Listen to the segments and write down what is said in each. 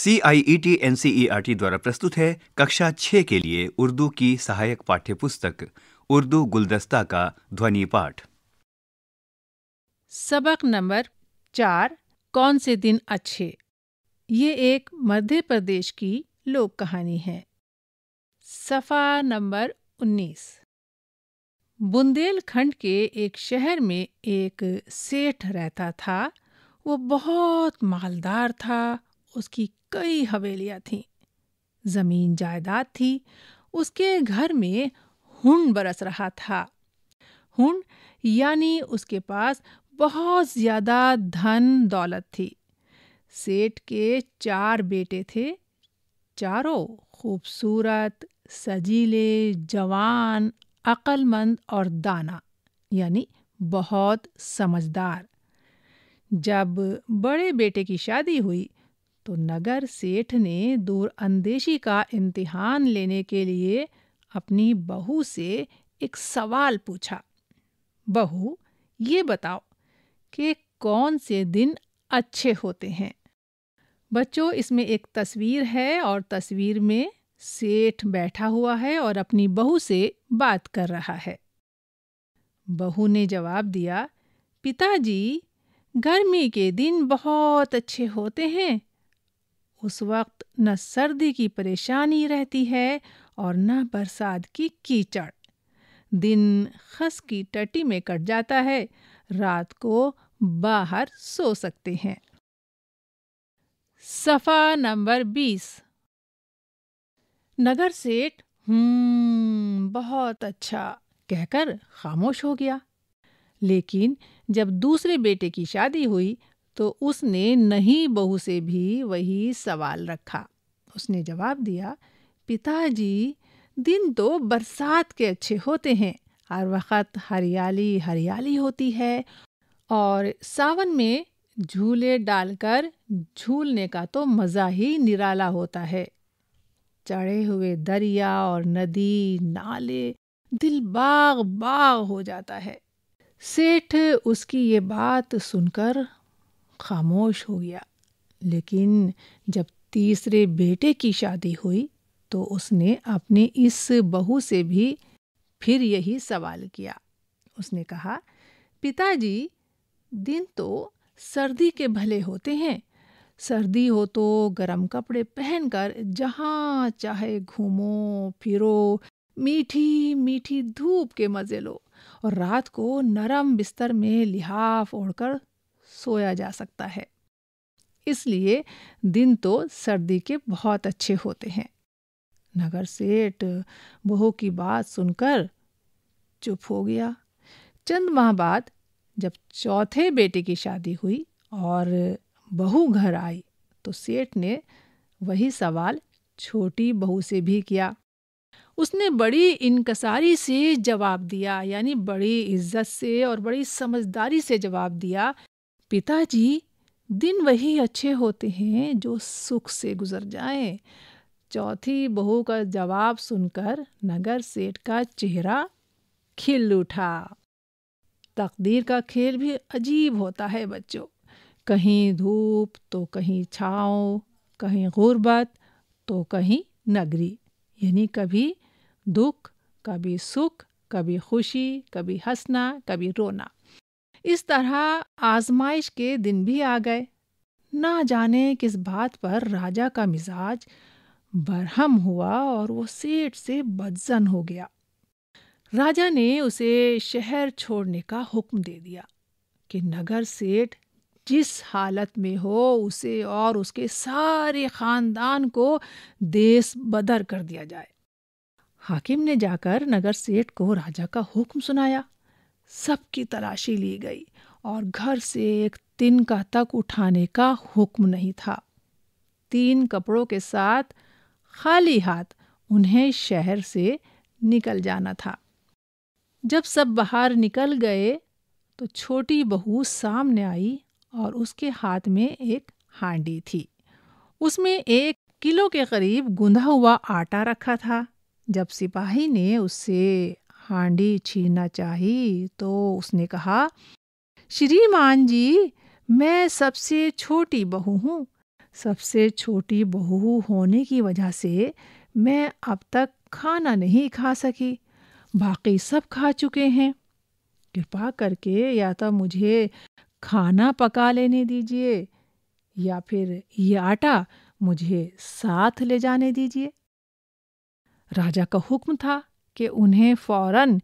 C I E T N C E R T द्वारा प्रस्तुत है कक्षा छः के लिए उर्दू की सहायक पाठ्य पुस्तक उर्दू गुलदस्ता का ध्वनि पाठ सबक नंबर चार कौन से दिन अच्छे ये एक मध्य प्रदेश की लोक कहानी है सफ़ा नंबर उन्नीस बुंदेलखंड के एक शहर में एक सेठ रहता था वो बहुत मालदार था उसकी कई हवेलियाँ थीं ज़मीन जायदाद थी उसके घर में हुन बरस रहा था हुन यानी उसके पास बहुत ज़्यादा धन दौलत थी सेठ के चार बेटे थे चारों खूबसूरत सजीले जवान अक्लमंद और दाना यानी बहुत समझदार जब बड़े बेटे की शादी हुई तो नगर सेठ ने दूर अंदेशी का इम्तिहान लेने के लिए अपनी बहू से एक सवाल पूछा बहू ये बताओ कि कौन से दिन अच्छे होते हैं बच्चों इसमें एक तस्वीर है और तस्वीर में सेठ बैठा हुआ है और अपनी बहू से बात कर रहा है बहू ने जवाब दिया पिताजी गर्मी के दिन बहुत अच्छे होते हैं उस वक्त न सर्दी की परेशानी रहती है और न बरसात की कीचड़ दिन खस की टटी में कट जाता है रात को बाहर सो सकते हैं सफा नंबर बीस नगर सेठ हम्म, बहुत अच्छा कहकर खामोश हो गया लेकिन जब दूसरे बेटे की शादी हुई तो उसने नहीं बहू से भी वही सवाल रखा उसने जवाब दिया पिताजी दिन तो बरसात के अच्छे होते हैं हर वक्त हरियाली हरियाली होती है और सावन में झूले डालकर झूलने का तो मज़ा ही निराला होता है चढ़े हुए दरिया और नदी नाले दिल बाग बाग हो जाता है सेठ उसकी ये बात सुनकर खामोश हो गया लेकिन जब तीसरे बेटे की शादी हुई तो उसने अपने इस बहू से भी फिर यही सवाल किया उसने कहा पिताजी दिन तो सर्दी के भले होते हैं सर्दी हो तो गर्म कपड़े पहनकर जहाँ चाहे घूमो फिरो मीठी मीठी धूप के मज़े लो और रात को नरम बिस्तर में लिहाफ ओढ़कर सोया जा सकता है इसलिए दिन तो सर्दी के बहुत अच्छे होते हैं नगर सेठ बहू की बात सुनकर चुप हो गया चंद माह बाद जब चौथे बेटे की शादी हुई और बहू घर आई तो सेठ ने वही सवाल छोटी बहू से भी किया उसने बड़ी इनकसारी से जवाब दिया यानी बड़ी इज्जत से और बड़ी समझदारी से जवाब दिया पिताजी दिन वही अच्छे होते हैं जो सुख से गुजर जाए चौथी बहू का जवाब सुनकर नगर सेठ का चेहरा खिल उठा तकदीर का खेल भी अजीब होता है बच्चों कहीं धूप तो कहीं छाओ कहीं गुर्बत तो कहीं नगरी यानी कभी दुख कभी सुख कभी खुशी कभी हंसना कभी रोना इस तरह आजमाइश के दिन भी आ गए ना जाने किस बात पर राजा का मिजाज बरहम हुआ और वो सेठ से बदजन हो गया राजा ने उसे शहर छोड़ने का हुक्म दे दिया कि नगर सेठ जिस हालत में हो उसे और उसके सारे ख़ानदान को देश बदर कर दिया जाए हाकिम ने जाकर नगर सेठ को राजा का हुक्म सुनाया सबकी तलाशी ली गई और घर से एक तिनका तक उठाने का हुक्म नहीं था तीन कपड़ों के साथ खाली हाथ उन्हें शहर से निकल जाना था जब सब बाहर निकल गए तो छोटी बहू सामने आई और उसके हाथ में एक हांडी थी उसमें एक किलो के करीब गूंधा हुआ आटा रखा था जब सिपाही ने उससे हांडी छीनना चाही तो उसने कहा श्रीमान जी मैं सबसे छोटी बहू हूँ सबसे छोटी बहू होने की वजह से मैं अब तक खाना नहीं खा सकी बाकी सब खा चुके हैं कृपा करके या तो मुझे खाना पका लेने दीजिए या फिर ये आटा मुझे साथ ले जाने दीजिए राजा का हुक्म था कि उन्हें फौरन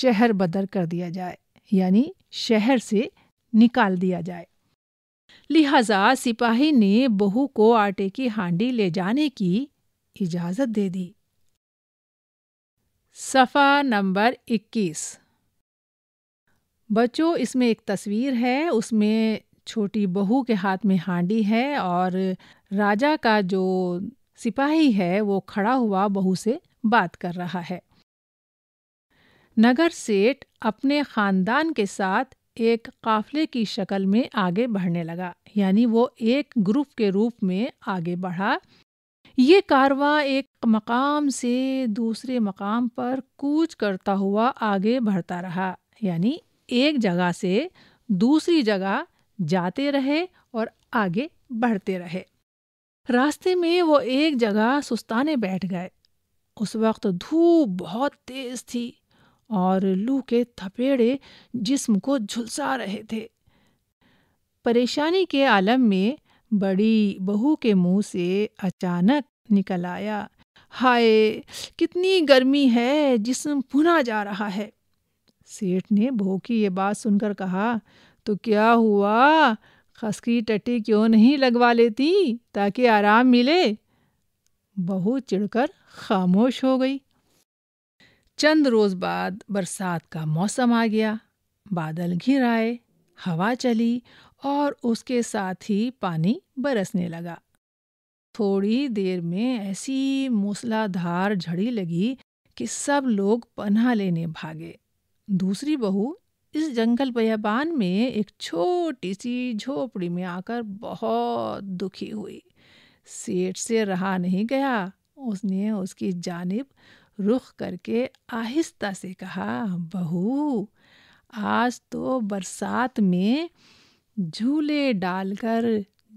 शहर बदर कर दिया जाए यानी शहर से निकाल दिया जाए लिहाजा सिपाही ने बहू को आटे की हांडी ले जाने की इजाजत दे दी सफ़ा नंबर 21 बच्चों इसमें एक तस्वीर है उसमें छोटी बहू के हाथ में हांडी है और राजा का जो सिपाही है वो खड़ा हुआ बहू से बात कर रहा है नगर सेठ अपने ख़ानदान के साथ एक काफ़ले की शक्ल में आगे बढ़ने लगा यानी वो एक ग्रुप के रूप में आगे बढ़ा ये कारवा एक मकाम से दूसरे मकाम पर कूच करता हुआ आगे बढ़ता रहा यानी एक जगह से दूसरी जगह जाते रहे और आगे बढ़ते रहे रास्ते में वो एक जगह सुस्ताने बैठ गए उस वक्त धूप बहुत तेज थी और लू के थपेड़े जिस्म को झुलसा रहे थे परेशानी के आलम में बड़ी बहू के मुंह से अचानक निकल आया हाय कितनी गर्मी है जिस्म भुना जा रहा है सेठ ने बहू की ये बात सुनकर कहा तो क्या हुआ खसकी टट्टी क्यों नहीं लगवा लेती ताकि आराम मिले बहू चिढ़कर खामोश हो गई चंद रोज बाद बरसात का मौसम आ गया बादल घिर आए हवा चली और उसके साथ ही पानी बरसने लगा थोड़ी देर में ऐसी मूसलाधार झड़ी लगी कि सब लोग पन्हा लेने भागे दूसरी बहू इस जंगल बयाबान में एक छोटी सी झोपड़ी में आकर बहुत दुखी हुई सेठ से रहा नहीं गया उसने उसकी जानिब रुख करके आहिस्ता से कहा बहू आज तो बरसात में झूले डालकर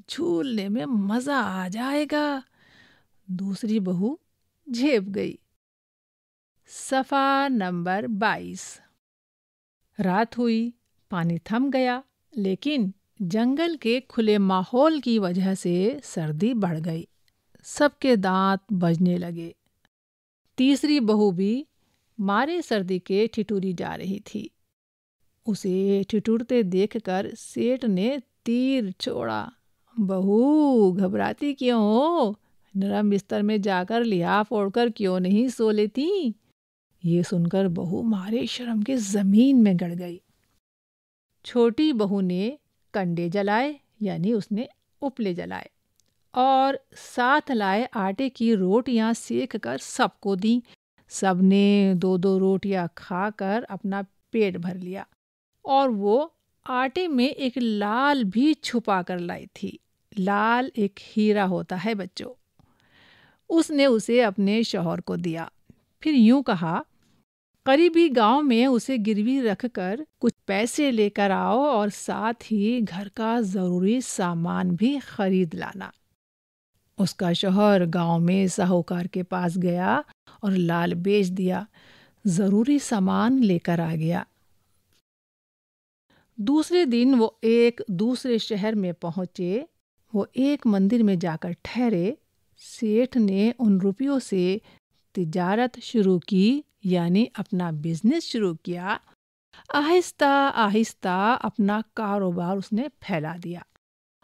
झूलने में मज़ा आ जाएगा दूसरी बहू झेप गई सफ़ा नंबर बाईस रात हुई पानी थम गया लेकिन जंगल के खुले माहौल की वजह से सर्दी बढ़ गई सबके दांत बजने लगे तीसरी बहू भी मारे सर्दी के ठिठुरी जा रही थी उसे ठिठुरते देखकर सेठ ने तीर छोड़ा बहू घबराती क्यों हो नरम बिस्तर में जाकर लिहा फोड़कर क्यों नहीं सो लेती ये सुनकर बहू मारे शर्म के जमीन में गड़ गई छोटी बहू ने कंडे जलाए यानी उसने उपले जलाए और साथ लाए आटे की रोटियां सेक कर सबको दी सबने दो दो रोटियां खाकर अपना पेट भर लिया और वो आटे में एक लाल भी छुपा कर लाई थी लाल एक हीरा होता है बच्चों उसने उसे अपने शोहर को दिया फिर यूं कहा करीबी गांव में उसे गिरवी रखकर कुछ पैसे लेकर आओ और साथ ही घर का ज़रूरी सामान भी खरीद लाना उसका शोहर गांव में साहूकार के पास गया और लाल बेच दिया ज़रूरी सामान लेकर आ गया दूसरे दिन वो एक दूसरे शहर में पहुंचे वो एक मंदिर में जाकर ठहरे सेठ ने उन रुपयों से तिजारत शुरू की यानी अपना बिजनेस शुरू किया आहिस्ता आहिस्ता अपना कारोबार उसने फैला दिया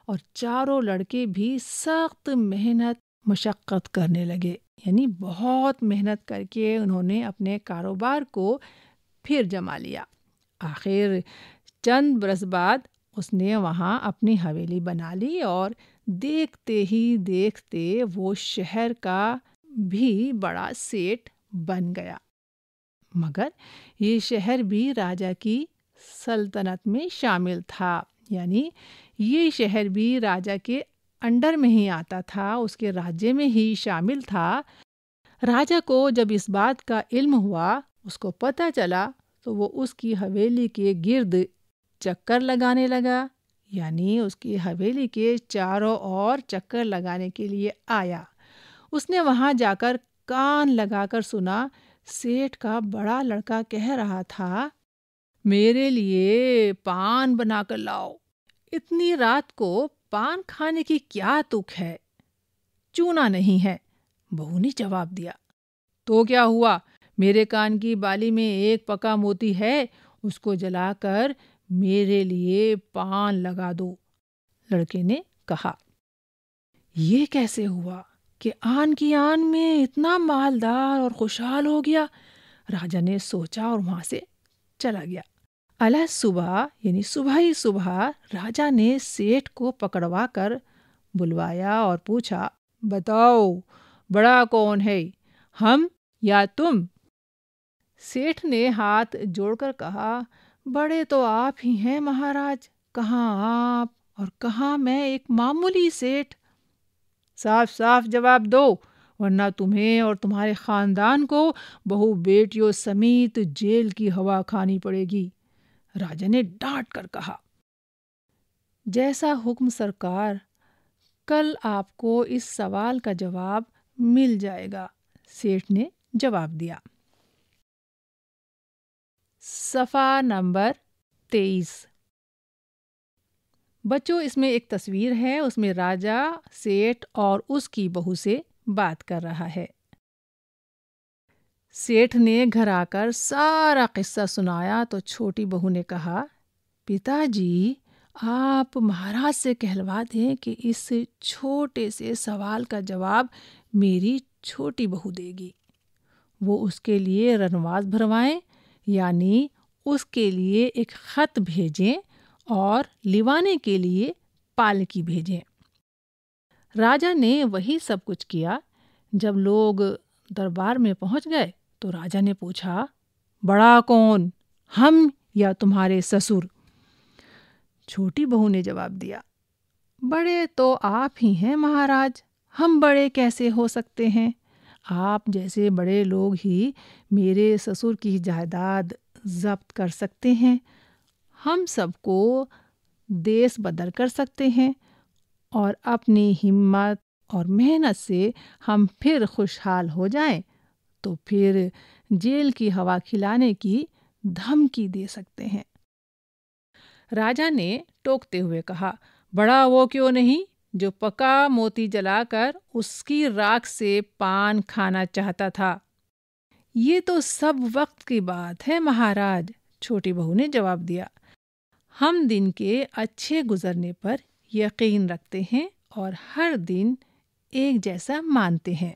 और चारों लड़के भी सख्त मेहनत मशक्क़त करने लगे यानी बहुत मेहनत करके उन्होंने अपने कारोबार को फिर जमा लिया आखिर चंद बरस बाद उसने वहाँ अपनी हवेली बना ली और देखते ही देखते वो शहर का भी बड़ा सेठ बन गया मगर ये शहर भी राजा की सल्तनत में शामिल था यानी ये शहर भी राजा के अंडर में ही आता था उसके राज्य में ही शामिल था राजा को जब इस बात का इल्म हुआ उसको पता चला तो वो उसकी हवेली के गिर्द चक्कर लगाने लगा यानी उसकी हवेली के चारों ओर चक्कर लगाने के लिए आया उसने वहाँ जाकर कान लगाकर सुना सेठ का बड़ा लड़का कह रहा था मेरे लिए पान बनाकर लाओ इतनी रात को पान खाने की क्या तुक है चूना नहीं है बहू ने जवाब दिया तो क्या हुआ मेरे कान की बाली में एक पका मोती है उसको जलाकर मेरे लिए पान लगा दो लड़के ने कहा ये कैसे हुआ कि आन की आन में इतना मालदार और खुशहाल हो गया राजा ने सोचा और वहां से चला गया अला सुबह यानी सुबह ही सुबह राजा ने सेठ को पकड़वा कर बुलवाया और पूछा बताओ बड़ा कौन है हम या तुम सेठ ने हाथ जोड़कर कहा बड़े तो आप ही हैं महाराज कहाँ आप और कहाँ मैं एक मामूली सेठ साफ साफ जवाब दो वरना तुम्हें और तुम्हारे खानदान को बहु बेटियों समेत जेल की हवा खानी पड़ेगी राजा ने डांट कर कहा जैसा हुक्म सरकार कल आपको इस सवाल का जवाब मिल जाएगा सेठ ने जवाब दिया सफा नंबर तेईस बच्चों इसमें एक तस्वीर है उसमें राजा सेठ और उसकी बहू से बात कर रहा है सेठ ने घर आकर सारा किस्सा सुनाया तो छोटी बहू ने कहा पिताजी आप महाराज से कहलवा दें कि इस छोटे से सवाल का जवाब मेरी छोटी बहू देगी वो उसके लिए रनवास भरवाएं यानी उसके लिए एक ख़त भेजें और लिवाने के लिए पालकी भेजें राजा ने वही सब कुछ किया जब लोग दरबार में पहुंच गए तो राजा ने पूछा बड़ा कौन हम या तुम्हारे ससुर छोटी बहू ने जवाब दिया बड़े तो आप ही हैं महाराज हम बड़े कैसे हो सकते हैं आप जैसे बड़े लोग ही मेरे ससुर की जायदाद जब्त कर सकते हैं हम सबको देश बदल कर सकते हैं और अपनी हिम्मत और मेहनत से हम फिर खुशहाल हो जाएं। तो फिर जेल की हवा खिलाने की धमकी दे सकते हैं राजा ने टोकते हुए कहा बड़ा वो क्यों नहीं जो पका मोती जलाकर उसकी राख से पान खाना चाहता था ये तो सब वक्त की बात है महाराज छोटी बहू ने जवाब दिया हम दिन के अच्छे गुजरने पर यकीन रखते हैं और हर दिन एक जैसा मानते हैं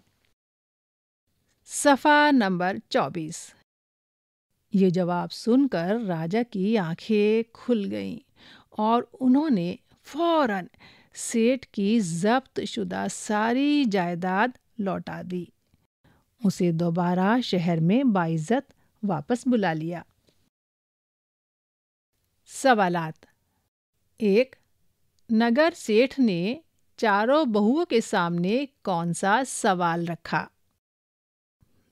सफ़ा नंबर चौबीस ये जवाब सुनकर राजा की आंखें खुल गईं और उन्होंने फौरन सेठ की जब्त शुदा सारी जायदाद लौटा दी उसे दोबारा शहर में बाइज्जत वापस बुला लिया सवालात एक नगर सेठ ने चारों बहुओं के सामने कौन सा सवाल रखा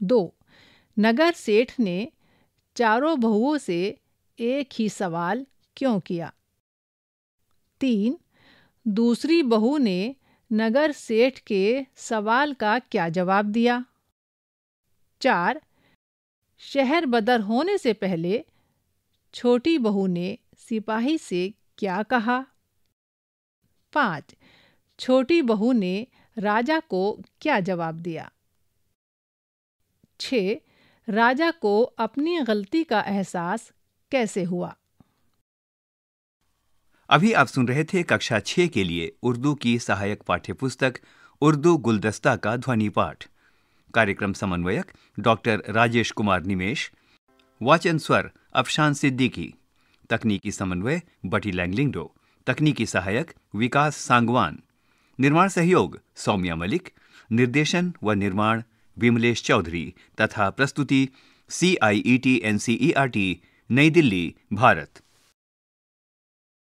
दो नगर सेठ ने चारों बहुओं से एक ही सवाल क्यों किया तीन दूसरी बहू ने नगर सेठ के सवाल का क्या जवाब दिया चार शहर बदर होने से पहले छोटी बहू ने सिपाही से क्या कहा पाँच छोटी बहू ने राजा को क्या जवाब दिया छः राजा को अपनी गलती का एहसास कैसे हुआ अभी आप सुन रहे थे कक्षा छः के लिए उर्दू की सहायक पाठ्य पुस्तक उर्दू गुलदस्ता का ध्वनि पाठ कार्यक्रम समन्वयक डॉक्टर राजेश कुमार निमेश वाचन स्वर अफशान सिद्दीकी तकनीकी समन्वय बटी लैंगलिंगडो तकनीकी सहायक विकास सांगवान निर्माण सहयोग सौम्या मलिक निर्देशन व निर्माण विमलेश चौधरी तथा प्रस्तुति C I E T N C E R T New Delhi Bharat